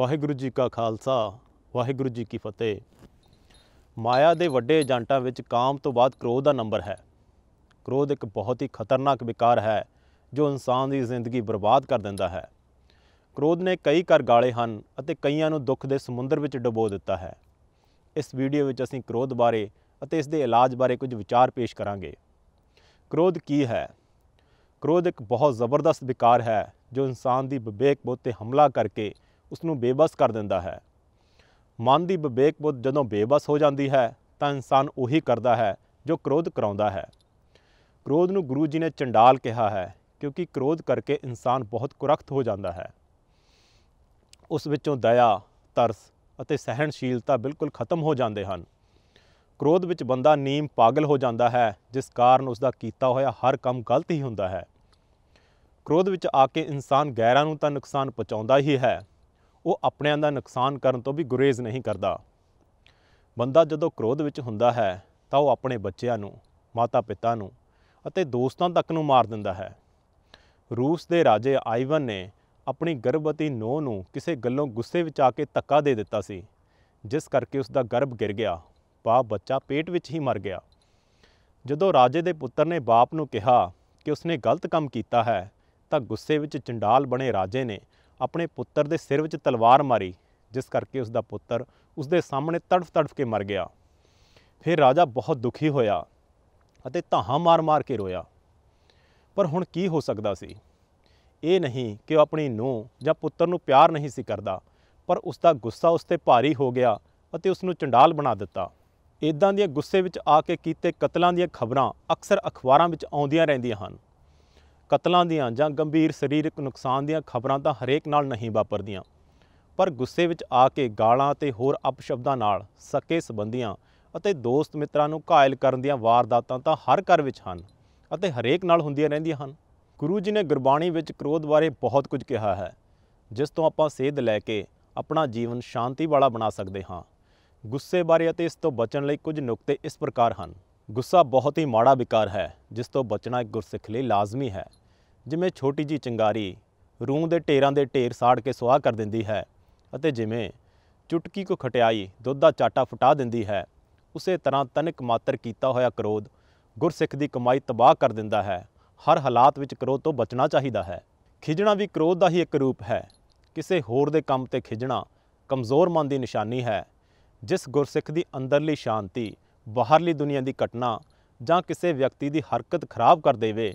ਵਾਹਿਗੁਰੂ ਜੀ ਕਾ ਖਾਲਸਾ ਵਾਹਿਗੁਰੂ ਜੀ ਕੀ ਫਤਿਹ ਮਾਇਆ ਦੇ ਵੱਡੇ ਏਜੰਟਾਂ ਵਿੱਚ ਕਾਮ ਤੋਂ ਬਾਅਦ ਕ੍ਰੋਧ ਦਾ ਨੰਬਰ ਹੈ ਕ੍ਰੋਧ ਇੱਕ ਬਹੁਤ ਹੀ ਖਤਰਨਾਕ ਵਿਕਾਰ ਹੈ ਜੋ ਇਨਸਾਨ ਦੀ ਜ਼ਿੰਦਗੀ ਬਰਬਾਦ ਕਰ ਦਿੰਦਾ ਹੈ ਕ੍ਰੋਧ ਨੇ ਕਈ ਗਾਲੇ ਹਨ ਅਤੇ ਕਈਆਂ ਨੂੰ ਦੁੱਖ ਦੇ ਸਮੁੰਦਰ ਵਿੱਚ ਡੁਬੋ ਦਿੱਤਾ ਹੈ ਇਸ ਵੀਡੀਓ ਵਿੱਚ ਅਸੀਂ ਕ੍ਰੋਧ ਬਾਰੇ ਅਤੇ ਇਸ ਦੇ ਇਲਾਜ ਬਾਰੇ ਕੁਝ ਵਿਚਾਰ ਪੇਸ਼ ਕਰਾਂਗੇ ਕ੍ਰੋਧ ਕੀ ਹੈ ਕ੍ਰੋਧ ਇੱਕ ਬਹੁਤ ਜ਼ਬਰਦਸਤ ਵਿਕਾਰ ਹੈ ਜੋ ਇਨਸਾਨ ਦੀ ਵਿਵੇਕ ਬੋਤੇ ਹਮਲਾ ਕਰਕੇ ਉਸ ਨੂੰ ਬੇਬਸ ਕਰ ਦਿੰਦਾ ਹੈ ਮਨ ਦੀ ਵਿਵੇਕ ਬੁੱਧ ਜਦੋਂ ਬੇਬਸ ਹੋ ਜਾਂਦੀ ਹੈ ਤਾਂ ਇਨਸਾਨ ਉਹੀ ਕਰਦਾ ਹੈ ਜੋ ਕ੍ਰੋਧ ਕਰਾਉਂਦਾ ਹੈ ਕ੍ਰੋਧ ਨੂੰ ਗੁਰੂ ਜੀ ਨੇ ਚੰਡਾਲ ਕਿਹਾ ਹੈ ਕਿਉਂਕਿ ਕ੍ਰੋਧ ਕਰਕੇ ਇਨਸਾਨ ਬਹੁਤ ਕੁਰਖਤ ਹੋ ਜਾਂਦਾ ਹੈ ਉਸ ਵਿੱਚੋਂ ਦਇਆ ਤਰਸ ਅਤੇ ਸਹਿਣਸ਼ੀਲਤਾ ਬਿਲਕੁਲ ਖਤਮ ਹੋ ਜਾਂਦੇ ਹਨ ਕ੍ਰੋਧ ਵਿੱਚ ਬੰਦਾ ਨੀਮ ਪਾਗਲ ਹੋ ਜਾਂਦਾ ਹੈ ਜਿਸ ਕਾਰਨ ਉਸ ਦਾ ਕੀਤਾ ਹੋਇਆ ਹਰ ਕੰਮ ਗਲਤ ਹੀ ਹੁੰਦਾ ਹੈ ਕ੍ਰੋਧ ਵਿੱਚ ਆ ਕੇ ਇਨਸਾਨ ਗੈਰਾਂ ਨੂੰ ਤਾਂ ਨੁਕਸਾਨ ਪਹੁੰਚਾਉਂਦਾ ਹੀ ਹੈ ਉਹ ਆਪਣਿਆਂ ਦਾ ਨੁਕਸਾਨ ਕਰਨ ਤੋਂ ਵੀ ਗੁਰੇਜ਼ ਨਹੀਂ ਕਰਦਾ ਬੰਦਾ ਜਦੋਂ ਕ੍ਰੋਧ ਵਿੱਚ ਹੁੰਦਾ ਹੈ ਤਾਂ ਉਹ ਆਪਣੇ ਬੱਚਿਆਂ ਨੂੰ ਮਾਤਾ-ਪਿਤਾ ਨੂੰ ਅਤੇ ਦੋਸਤਾਂ ਤੱਕ ਨੂੰ ਮਾਰ ਦਿੰਦਾ ਹੈ ਰੂਸ ਦੇ ਰਾਜੇ ਆਈਵਨ ਨੇ ਆਪਣੀ ਗਰਭਵਤੀ ਨੋ ਨੂੰ ਕਿਸੇ ਗੱਲੋਂ ਗੁੱਸੇ ਵਿੱਚ ਆ ਕੇ ਧੱਕਾ ਦੇ ਦਿੱਤਾ ਸੀ ਜਿਸ ਕਰਕੇ ਉਸ ਦਾ ਗਰਭ ਗਿਰ ਗਿਆ ਬਾਪ ਬੱਚਾ ਪੇਟ ਵਿੱਚ ਹੀ ਮਰ ਗਿਆ ਜਦੋਂ ਰਾਜੇ ਦੇ ਪੁੱਤਰ ਨੇ ਬਾਪ ਨੂੰ ਕਿਹਾ ਕਿ ਉਸਨੇ ਗਲਤ ਕੰਮ ਕੀਤਾ ਹੈ ਤਾਂ ਗੁੱਸੇ ਵਿੱਚ ਚੰਡਾਲ ਬਣੇ ਰਾਜੇ ਨੇ ਆਪਣੇ ਪੁੱਤਰ ਦੇ ਸਿਰ ਵਿੱਚ ਤਲਵਾਰ ਮਾਰੀ ਜਿਸ ਕਰਕੇ ਉਸ ਦਾ ਪੁੱਤਰ ਉਸ ਦੇ ਸਾਹਮਣੇ ਤੜਫ-ਤੜਫ ਕੇ ਮਰ ਗਿਆ ਫਿਰ ਰਾਜਾ ਬਹੁਤ ਦੁਖੀ ਹੋਇਆ ਅਤੇ ਧਾਹਾਂ ਮਾਰ-ਮਾਰ ਕੇ ਰੋਇਆ ਪਰ ਹੁਣ ਕੀ ਹੋ ਸਕਦਾ ਸੀ ਇਹ ਨਹੀਂ ਕਿ ਉਹ ਆਪਣੀ ਨੂੰ ਜਾਂ ਪੁੱਤਰ ਨੂੰ ਪਿਆਰ ਨਹੀਂ ਸੀ ਕਰਦਾ ਪਰ ਉਸ ਦਾ ਗੁੱਸਾ ਉਸ ਤੇ ਭਾਰੀ ਹੋ ਗਿਆ ਅਤੇ ਉਸ ਨੂੰ ਚੰਡਾਲ ਬਣਾ ਦਿੱਤਾ ਇਦਾਂ ਦੀਆਂ ਗੁੱਸੇ ਵਿੱਚ ਆ ਕੇ ਕੀਤੇ ਕਤਲਾਂ ਦੀਆਂ ਖਬਰਾਂ ਅਕਸਰ ਅਖਬਾਰਾਂ ਵਿੱਚ ਆਉਂਦੀਆਂ ਰਹਿੰਦੀਆਂ ਹਨ ਕਤਲਾਂ ਦੀਆਂ ਜਾਂ ਗੰਭੀਰ ਸਰੀਰਕ ਨੁਕਸਾਨ ਦੀਆਂ ਖਬਰਾਂ ਤਾਂ ਹਰੇਕ ਨਾਲ ਨਹੀਂ ਵਾਪਰਦੀਆਂ ਪਰ ਗੁੱਸੇ ਵਿੱਚ ਆ ਕੇ ਗਾਲਾਂ ਤੇ ਹੋਰ ਅਪਸ਼ਬਦਾਂ ਨਾਲ ਸਕੇ ਸਬੰਧੀਆਂ ਅਤੇ ਦੋਸਤ ਮਿੱਤਰਾਂ ਨੂੰ ਘਾਇਲ ਕਰਨ ਦੀਆਂ ਵਾਰਦਾਤਾਂ ਤਾਂ ਹਰ ਘਰ ਵਿੱਚ ਹਨ ਅਤੇ ਹਰੇਕ ਨਾਲ ਹੁੰਦੀਆਂ ਰਹਿੰਦੀਆਂ ਹਨ ਗੁਰੂ ਜੀ ਨੇ ਗੁਰਬਾਣੀ ਵਿੱਚ ਕ੍ਰੋਧ ਬਾਰੇ ਬਹੁਤ ਕੁਝ ਕਿਹਾ ਹੈ ਜਿਸ ਤੋਂ ਆਪਾਂ ਸੇਧ ਲੈ ਕੇ ਆਪਣਾ ਜੀਵਨ ਸ਼ਾਂਤੀ ਵਾਲਾ ਬਣਾ ਸਕਦੇ ਹਾਂ ਗੁੱਸੇ ਬਾਰੇ ਅਤੇ ਇਸ ਤੋਂ ਬਚਣ ਲਈ ਕੁਝ ਨੁਕਤੇ ਇਸ ਪ੍ਰਕਾਰ ਹਨ ਗੁੱਸਾ ਬਹੁਤ ਹੀ ਮਾੜਾ ਵਿਕਾਰ ਹੈ ਜਿਸ ਤੋਂ ਬਚਣਾ ਇੱਕ ਗੁਰਸਿੱਖ ਲਈ ਲਾਜ਼ਮੀ ਹੈ ਜਿਵੇਂ ਛੋਟੀ ਜੀ ਚਿੰਗਾਰੀ ਰੂਹ ਦੇ ਢੇਰਾਂ ਦੇ ਢੇਰ ਸਾੜ ਕੇ ਸੁਆਹ ਕਰ ਦਿੰਦੀ ਹੈ ਅਤੇ ਜਿਵੇਂ ਚੁਟਕੀ ਕੋ ਖਟਿਆਈ ਦੁੱਧ ਦਾ ਚਾਟਾ ਫਟਾ ਦਿੰਦੀ ਹੈ ਉਸੇ ਤਰ੍ਹਾਂ ਤਨਿਕ ਮਾਤਰ ਕੀਤਾ ਹੋਇਆ ਕਰੋਧ ਗੁਰਸਿੱਖ ਦੀ ਕਮਾਈ ਤਬਾਹ ਕਰ ਦਿੰਦਾ ਹੈ ਹਰ ਹਾਲਾਤ ਵਿੱਚ ਕਰੋਧ ਤੋਂ ਬਚਣਾ ਚਾਹੀਦਾ ਹੈ ਖਿਜਣਾ ਵੀ ਕਰੋਧ ਦਾ ਹੀ ਇੱਕ ਰੂਪ ਹੈ ਕਿਸੇ ਹੋਰ ਦੇ ਕੰਮ ਤੇ ਖਿਜਣਾ ਕਮਜ਼ੋਰ ਮਨ ਦੀ ਨਿਸ਼ਾਨੀ ਹੈ ਜਿਸ ਗੁਰਸਿੱਖ ਦੀ ਅੰਦਰਲੀ ਸ਼ਾਂਤੀ ਬਾਹਰਲੀ ਦੁਨੀਆ ਦੀ ਘਟਨਾ ਜਾਂ ਕਿਸੇ ਵਿਅਕਤੀ ਦੀ ਹਰਕਤ ਖਰਾਬ ਕਰ ਦੇਵੇ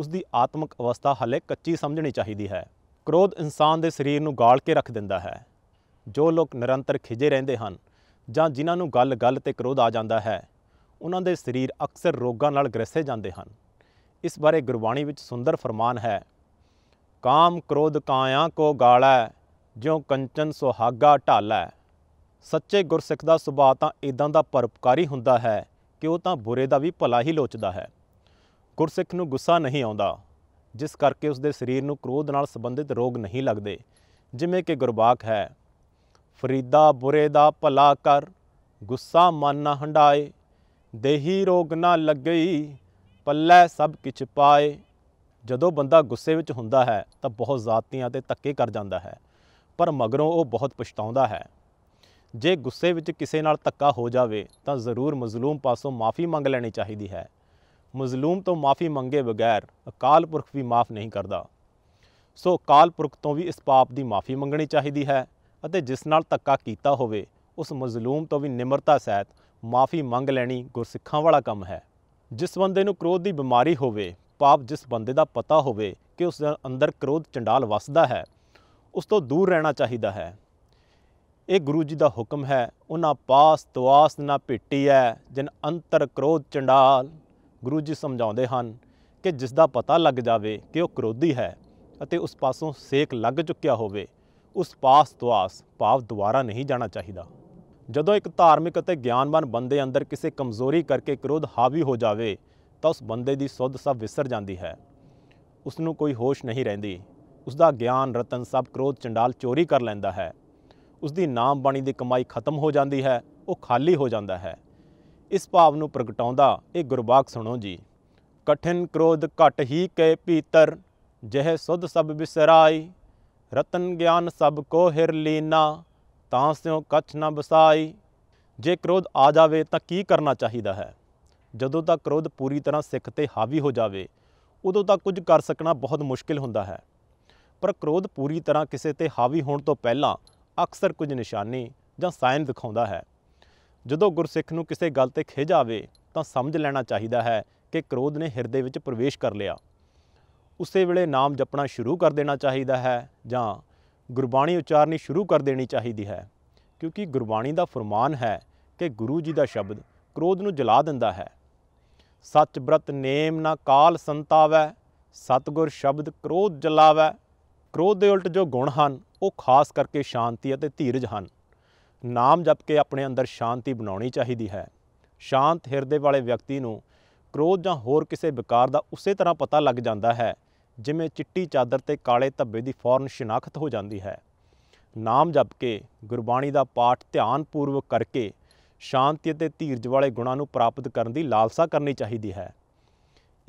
ਉਸ ਦੀ ਆਤਮਿਕ ਅਵਸਥਾ ਹਲੇ ਕੱਚੀ ਸਮਝਣੀ ਚਾਹੀਦੀ ਹੈ ਕ੍ਰੋਧ ਇਨਸਾਨ ਦੇ ਸਰੀਰ ਨੂੰ ਗਾਲ ਕੇ ਰੱਖ ਦਿੰਦਾ ਹੈ ਜੋ ਲੋਕ ਨਿਰੰਤਰ ਖਿਜੇ ਰਹਿੰਦੇ ਹਨ ਜਾਂ ਜਿਨ੍ਹਾਂ ਨੂੰ ਗੱਲ-ਗੱਲ ਤੇ ਕ੍ਰੋਧ ਆ ਜਾਂਦਾ ਹੈ ਉਹਨਾਂ ਦੇ ਸਰੀਰ ਅਕਸਰ ਰੋਗਾਂ ਨਾਲ ਗ੍ਰਸੇ ਜਾਂਦੇ ਹਨ ਇਸ ਬਾਰੇ ਗੁਰਬਾਣੀ ਵਿੱਚ ਸੁੰਦਰ ਫਰਮਾਨ ਹੈ ਕਾਮ ਕ੍ਰੋਧ ਕਾਇਆ ਕੋ ਗਾਲਾ ਜਿਉ ਕੰਚਨ ਸੁਹਾਗਾ ਢਾਲਾ ਸੱਚੇ ਗੁਰਸਿੱਖ ਦਾ ਸੁਭਾਅ ਤਾਂ ਇਦਾਂ ਦਾ ਪਰਪਕਾਰੀ ਹੁੰਦਾ ਹੈ ਕਿ ਉਹ ਤਾਂ ਬੁਰੇ ਦਾ ਵੀ ਭਲਾ ਹੀ ਲੋਚਦਾ ਹੈ ਗੁਰਸਿੱਖ ਨੂੰ ਗੁੱਸਾ ਨਹੀਂ ਆਉਂਦਾ ਜਿਸ ਕਰਕੇ ਉਸ ਦੇ ਸਰੀਰ ਨੂੰ ਕ੍ਰੋਧ ਨਾਲ ਸੰਬੰਧਿਤ ਰੋਗ ਨਹੀਂ ਲੱਗਦੇ ਜਿਵੇਂ ਕਿ ਗੁਰਬਾਖ ਹੈ ਫਰੀਦਾ ਬੁਰੇ ਦਾ ਭਲਾ ਕਰ ਗੁੱਸਾ ਮਨ ਨਾ ਹੰਡਾਏ ਦੇਹੀ ਰੋਗ ਨਾ ਲੱਗਈ ਪੱਲੇ ਸਭ ਕਿਛ ਪਾਏ ਜਦੋਂ ਬੰਦਾ ਗੁੱਸੇ ਵਿੱਚ ਹੁੰਦਾ ਹੈ ਤਾਂ ਬਹੁਤ ਜ਼ਾਤੀਆਂ ਤੇ ਤੱਕੇ ਕਰ ਜਾਂਦਾ ਹੈ ਪਰ ਮਗਰੋਂ ਉਹ ਬਹੁਤ ਪਛਤਾਉਂਦਾ ਹੈ ਜੇ ਗੁੱਸੇ ਵਿੱਚ ਕਿਸੇ ਨਾਲ ਤੱਕਾ ਹੋ ਜਾਵੇ ਤਾਂ ਜ਼ਰੂਰ ਮਜ਼ਲੂਮ ਪਾਸੋਂ ਮਾਫੀ ਮੰਗ ਲੈਣੀ ਚਾਹੀਦੀ ਹੈ ਮਜ਼ਲੂਮ ਤੋਂ ਮਾਫੀ ਮੰਗੇ ਬਗੈਰ ਅਕਾਲ ਪੁਰਖ ਵੀ ਮਾਫ ਨਹੀਂ ਕਰਦਾ ਸੋ ਅਕਾਲ ਪੁਰਖ ਤੋਂ ਵੀ ਇਸ ਪਾਪ ਦੀ ਮਾਫੀ ਮੰਗਣੀ ਚਾਹੀਦੀ ਹੈ ਅਤੇ ਜਿਸ ਨਾਲ ਤੱਕਾ ਕੀਤਾ ਹੋਵੇ ਉਸ ਮਜ਼ਲੂਮ ਤੋਂ ਵੀ ਨਿਮਰਤਾ ਸਹਿਤ ਮਾਫੀ ਮੰਗ ਲੈਣੀ ਗੁਰਸਿੱਖਾਂ ਵਾਲਾ ਕੰਮ ਹੈ ਜਿਸ ਬੰਦੇ ਨੂੰ ਕ੍ਰੋਧ ਦੀ ਬਿਮਾਰੀ ਹੋਵੇ ਪਾਪ ਜਿਸ ਬੰਦੇ ਦਾ ਪਤਾ ਹੋਵੇ ਕਿ ਉਸ ਦੇ ਅੰਦਰ ਕ੍ਰੋਧ ਚੰਡਾਲ ਵਸਦਾ ਹੈ ਉਸ ਤੋਂ ਦੂਰ ਰਹਿਣਾ ਚਾਹੀਦਾ ਹੈ ਇਹ ਗੁਰੂ ਜੀ ਦਾ ਹੁਕਮ ਹੈ ਉਹਨਾਂ ਪਾਸ ਤਵਾਸ ਨਾ ਭੇਟੀ ਹੈ ਜਿਨ ਅੰਤਰ ਕ੍ਰੋਧ ਚੰਡਾਲ ਗੁਰੂ ਜੀ ਸਮਝਾਉਂਦੇ ਹਨ ਕਿ ਜਿਸ ਦਾ ਪਤਾ ਲੱਗ ਜਾਵੇ ਕਿ ਉਹ ਕਰੋਧੀ ਹੈ ਅਤੇ ਉਸ ਪਾਸੋਂ ਸੇਕ ਲੱਗ ਚੁੱਕਿਆ ਹੋਵੇ ਉਸ ਪਾਸ ਦੁਆਸ ਭਾਵ ਦੁਆਰਾ ਨਹੀਂ ਜਾਣਾ ਚਾਹੀਦਾ ਜਦੋਂ ਇੱਕ ਧਾਰਮਿਕ ਅਤੇ ਗਿਆਨਵਾਨ ਬੰਦੇ ਅੰਦਰ ਕਿਸੇ ਕਮਜ਼ੋਰੀ ਕਰਕੇ ਕ੍ਰੋਧ ਹਾਵੀ ਹੋ ਜਾਵੇ ਤਾਂ ਉਸ ਬੰਦੇ ਦੀ ਸੁੱਧ ਸਭ ਵਿਸਰ ਜਾਂਦੀ ਹੈ ਉਸ ਨੂੰ ਕੋਈ ਹੋਸ਼ ਨਹੀਂ ਰਹਿੰਦੀ ਉਸ ਦਾ ਗਿਆਨ ਰਤਨ ਸਭ ਕ੍ਰੋਧ ਚੰਡਾਲ ਚੋਰੀ ਕਰ ਲੈਂਦਾ ਹੈ ਉਸ ਦੀ ਨਾਮ ਬਾਣੀ ਦੀ ਕਮਾਈ ਖਤਮ ਹੋ ਜਾਂਦੀ ਹੈ ਉਹ ਖਾਲੀ ਹੋ ਜਾਂਦਾ ਹੈ ਇਸ ਭਾਵ ਨੂੰ ਪ੍ਰਗਟਾਉਂਦਾ ਇਹ ਗੁਰਬਾਖ ਸੁਣੋ ਜੀ ਕਠਿਨ ਕ੍ਰੋਧ ਘਟ ਹੀ ਕੈ ਭੀਤਰ ਜਹ ਸੁਧ ਸਭ ਵਿਸਰਾਈ ਰਤਨ ਗਿਆਨ ਸਭ ਕੋ ਹਿਰ ਲੀਨਾ ਤਾਂ ਸਿਓ ਕਛ ਨਾ ਬਸਾਈ ਜੇ ਕ੍ਰੋਧ ਆ ਜਾਵੇ ਤਾਂ ਕੀ ਕਰਨਾ ਚਾਹੀਦਾ ਹੈ ਜਦੋਂ ਤੱਕ ਕ੍ਰੋਧ ਪੂਰੀ ਤਰ੍ਹਾਂ ਸਿੱਖ ਤੇ ਹਾਵੀ ਹੋ ਜਾਵੇ ਉਦੋਂ ਤੱਕ ਕੁਝ ਕਰ ਸਕਣਾ ਬਹੁਤ ਮੁਸ਼ਕਿਲ ਹੁੰਦਾ ਹੈ ਪਰ ਕ੍ਰੋਧ ਪੂਰੀ ਤਰ੍ਹਾਂ ਕਿਸੇ ਤੇ ਹਾਵੀ ਹੋਣ ਤੋਂ ਪਹਿਲਾਂ ਅਕਸਰ ਕੁਝ ਨਿਸ਼ਾਨੀ ਜਾਂ ਸਾਇਨ ਦਿਖਾਉਂਦਾ ਹੈ ਜਦੋਂ ਗੁਰਸਿੱਖ ਨੂੰ ਕਿਸੇ ਗੱਲ ਤੇ ਖਿਜ ਆਵੇ ਤਾਂ ਸਮਝ ਲੈਣਾ ਚਾਹੀਦਾ ਹੈ ਕਿ ਕ੍ਰੋਧ ਨੇ ਹਿਰਦੇ ਵਿੱਚ ਪ੍ਰਵੇਸ਼ ਕਰ ਲਿਆ ਉਸੇ ਵੇਲੇ ਨਾਮ ਜਪਣਾ ਸ਼ੁਰੂ ਕਰ ਦੇਣਾ ਚਾਹੀਦਾ ਹੈ ਜਾਂ ਗੁਰਬਾਣੀ ਉਚਾਰਨੀ ਸ਼ੁਰੂ ਕਰ ਦੇਣੀ ਚਾਹੀਦੀ ਹੈ ਕਿਉਂਕਿ ਗੁਰਬਾਣੀ ਦਾ ਫਰਮਾਨ ਹੈ ਕਿ ਗੁਰੂ ਜੀ ਦਾ ਸ਼ਬਦ ਕ੍ਰੋਧ ਨੂੰ ਜਲਾ ਦਿੰਦਾ ਹੈ ਸੱਚ ਬ੍ਰਤ ਨੇਮ ਨਾ ਕਾਲ ਸੰਤਾਵੈ ਸਤਗੁਰ ਸ਼ਬਦ ਕ੍ਰੋਧ ਜਲਾਵੈ ਕ੍ਰੋਧ ਦੇ ਉਲਟ ਜੋ ਗੁਣ ਹਨ ਉਹ ਖਾਸ ਕਰਕੇ ਸ਼ਾਂਤੀ ਅਤੇ ਧੀਰਜ ਹਨ ਨਾਮ ਜਪ ਕੇ ਆਪਣੇ ਅੰਦਰ ਸ਼ਾਂਤੀ ਬਣਾਉਣੀ ਚਾਹੀਦੀ ਹੈ ਸ਼ਾਂਤ ਹਿਰਦੇ ਵਾਲੇ ਵਿਅਕਤੀ ਨੂੰ ਕ੍ਰੋਧ ਜਾਂ ਹੋਰ ਕਿਸੇ ਵਿਕਾਰ ਦਾ ਉਸੇ ਤਰ੍ਹਾਂ ਪਤਾ ਲੱਗ ਜਾਂਦਾ ਹੈ ਜਿਵੇਂ ਚਿੱਟੀ ਚਾਦਰ ਤੇ ਕਾਲੇ ਧੱਬੇ ਦੀ ਫੌਰਨ ਸ਼ਨਾਖਤ ਹੋ ਜਾਂਦੀ ਹੈ ਨਾਮ ਜਪ ਕੇ ਗੁਰਬਾਣੀ ਦਾ ਪਾਠ ਧਿਆਨਪੂਰਵਕ ਕਰਕੇ ਸ਼ਾਂਤੀ ਅਤੇ ਧੀਰਜ ਵਾਲੇ ਗੁਣਾਂ ਨੂੰ ਪ੍ਰਾਪਤ ਕਰਨ ਦੀ ਲਾਲਸਾ ਕਰਨੀ ਚਾਹੀਦੀ ਹੈ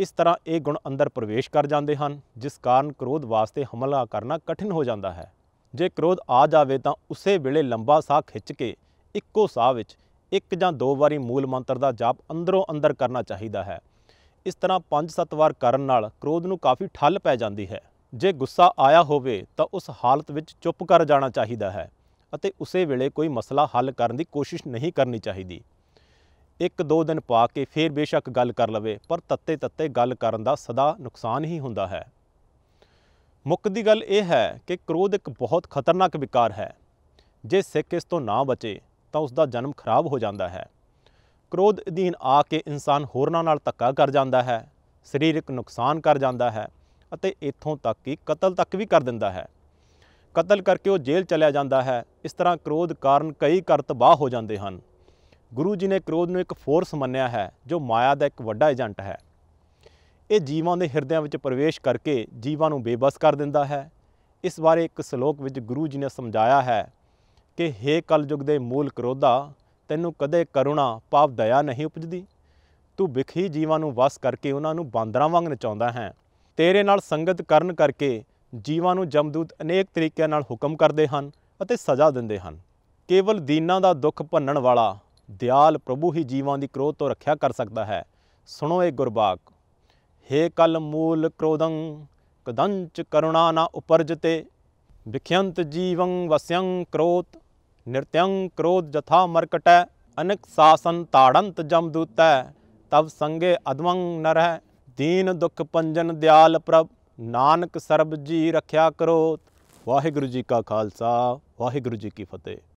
ਇਸ ਤਰ੍ਹਾਂ ਇਹ ਗੁਣ ਅੰਦਰ ਪ੍ਰਵੇਸ਼ ਕਰ ਜਾਂਦੇ ਹਨ ਜਿਸ ਕਾਰਨ ਕ੍ਰੋਧ ਵਾਸਤੇ ਹਮਲਾ ਕਰਨਾ ਕਠਿਨ ਹੋ ਜਾਂਦਾ ਹੈ ਜੇ ਕ੍ਰੋਧ ਆ ਜਾਵੇ ਤਾਂ ਉਸੇ ਵੇਲੇ ਲੰਬਾ ਸਾਹ ਖਿੱਚ ਕੇ ਇੱਕੋ ਸਾਹ ਵਿੱਚ ਇੱਕ ਜਾਂ ਦੋ ਵਾਰੀ ਮੂਲ ਮੰਤਰ ਦਾ ਜਾਪ ਅੰਦਰੋਂ ਅੰਦਰ ਕਰਨਾ ਚਾਹੀਦਾ ਹੈ ਇਸ ਤਰ੍ਹਾਂ 5-7 ਵਾਰ ਕਰਨ ਨਾਲ ਕ੍ਰੋਧ ਨੂੰ ਕਾਫੀ ਠੱਲ ਪੈ ਜਾਂਦੀ ਹੈ ਜੇ ਗੁੱਸਾ ਆਇਆ ਹੋਵੇ ਤਾਂ ਉਸ ਹਾਲਤ ਵਿੱਚ ਚੁੱਪ ਕਰ ਜਾਣਾ ਚਾਹੀਦਾ ਹੈ ਅਤੇ ਉਸੇ ਵੇਲੇ ਕੋਈ ਮਸਲਾ ਹੱਲ ਕਰਨ ਦੀ ਕੋਸ਼ਿਸ਼ ਨਹੀਂ ਕਰਨੀ ਚਾਹੀਦੀ ਇੱਕ ਦੋ ਦਿਨ ਪਾ ਕੇ ਫੇਰ ਬੇਸ਼ੱਕ ਗੱਲ ਕਰ ਲਵੇ ਪਰ ਤੱਤੇ ਤੱਤੇ ਗੱਲ ਕਰਨ ਦਾ ਸਦਾ ਨੁਕਸਾਨ ਹੀ ਹੁੰਦਾ ਹੈ ਮੁੱਖ ਦੀ ਗੱਲ ਇਹ ਹੈ ਕਿ ਕ੍ਰੋਧ ਇੱਕ ਬਹੁਤ ਖਤਰਨਾਕ ਵਿਕਾਰ ਹੈ ਜੇ ਸਿੱਖ ਇਸ ਤੋਂ ਨਾ ਬਚੇ ਤਾਂ ਉਸ ਦਾ ਜਨਮ ਖਰਾਬ ਹੋ ਜਾਂਦਾ ਹੈ ਕ੍ਰੋਧ ਅਧੀਨ ਆ ਕੇ ਇਨਸਾਨ ਹੋਰਨਾਂ ਨਾਲ ਧੱਕਾ ਕਰ ਜਾਂਦਾ ਹੈ ਸਰੀਰਕ ਨੁਕਸਾਨ ਕਰ ਜਾਂਦਾ ਹੈ ਅਤੇ ਇਥੋਂ ਤੱਕ ਕਿ ਕਤਲ ਤੱਕ ਵੀ ਕਰ ਦਿੰਦਾ ਹੈ ਕਤਲ ਕਰਕੇ ਉਹ ਜੇਲ੍ਹ ਚਲਿਆ ਜਾਂਦਾ ਹੈ ਇਸ ਤਰ੍ਹਾਂ ਕ੍ਰੋਧ ਕਾਰਨ ਕਈ ਘਰ ਤਬਾਹ ਹੋ ਜਾਂਦੇ ਹਨ ਗੁਰੂ ਜੀ ਨੇ ਕ੍ਰੋਧ ਨੂੰ ਇੱਕ ਫੋਰਸ ਮੰਨਿਆ ਹੈ ਜੋ ਮਾਇਆ ਦਾ ਇੱਕ ਵੱਡਾ ਏਜੰਟ ਹੈ ਇਹ ਜੀਵਾਂ ਦੇ ਹਿਰਦਿਆਂ ਵਿੱਚ ਪ੍ਰਵੇਸ਼ ਕਰਕੇ ਜੀਵਾਂ ਨੂੰ ਬੇਬਸ ਕਰ ਦਿੰਦਾ ਹੈ ਇਸ ਬਾਰੇ ਇੱਕ ਸ਼ਲੋਕ ਵਿੱਚ ਗੁਰੂ ਜੀ ਨੇ ਸਮਝਾਇਆ ਹੈ ਕਿ हे ਕਲਯੁਗ ਦੇ ਮੂਲ ਕਰੋਧਾ ਤੈਨੂੰ ਕਦੇ ਕਰੁਣਾ ਪਾਪ ਦਇਆ ਨਹੀਂ ਉਪਜਦੀ ਤੂੰ ਵਿਖੀ ਜੀਵਾਂ ਨੂੰ ਵਸ ਕਰਕੇ ਉਹਨਾਂ ਨੂੰ ਬਾਂਦਰਾਂ ਵਾਂਗ ਨਚਾਉਂਦਾ ਹੈ ਤੇਰੇ ਨਾਲ ਸੰਗਤ ਕਰਨ ਕਰਕੇ ਜੀਵਾਂ ਨੂੰ ਜਮਦੂਤ ਅਨੇਕ ਤਰੀਕਿਆਂ ਨਾਲ ਹੁਕਮ ਕਰਦੇ ਹਨ ਅਤੇ ਸਜ਼ਾ ਦਿੰਦੇ ਹਨ ਕੇਵਲ ਦੀਨਾਂ ਦਾ ਦੁੱਖ ਭੰਨਣ ਵਾਲਾ ਦਿਆਲ ਪ੍ਰਭੂ ਹੀ ਜੀਵਾਂ ਦੀ ਕਰੋਧ ਤੋਂ ਰੱਖਿਆ ਕਰ ਸਕਦਾ ਹੈ ਸੁਣੋ ਇਹ ਗੁਰਬਾਖ हे कल मूल क्रोधं कदंच करुणा न उपर्जते विख्यंत जीवं वस्यं क्रोत नृत्यं क्रोध जथा मर्कट अनक शासन ताड़ंत जमदूत तब संगे अदमंग नर दीन दुख पंजन दयाल प्रभ जी रख्या करो वाहे गुरु जी का खालसा वाहे गुरु जी की फतेह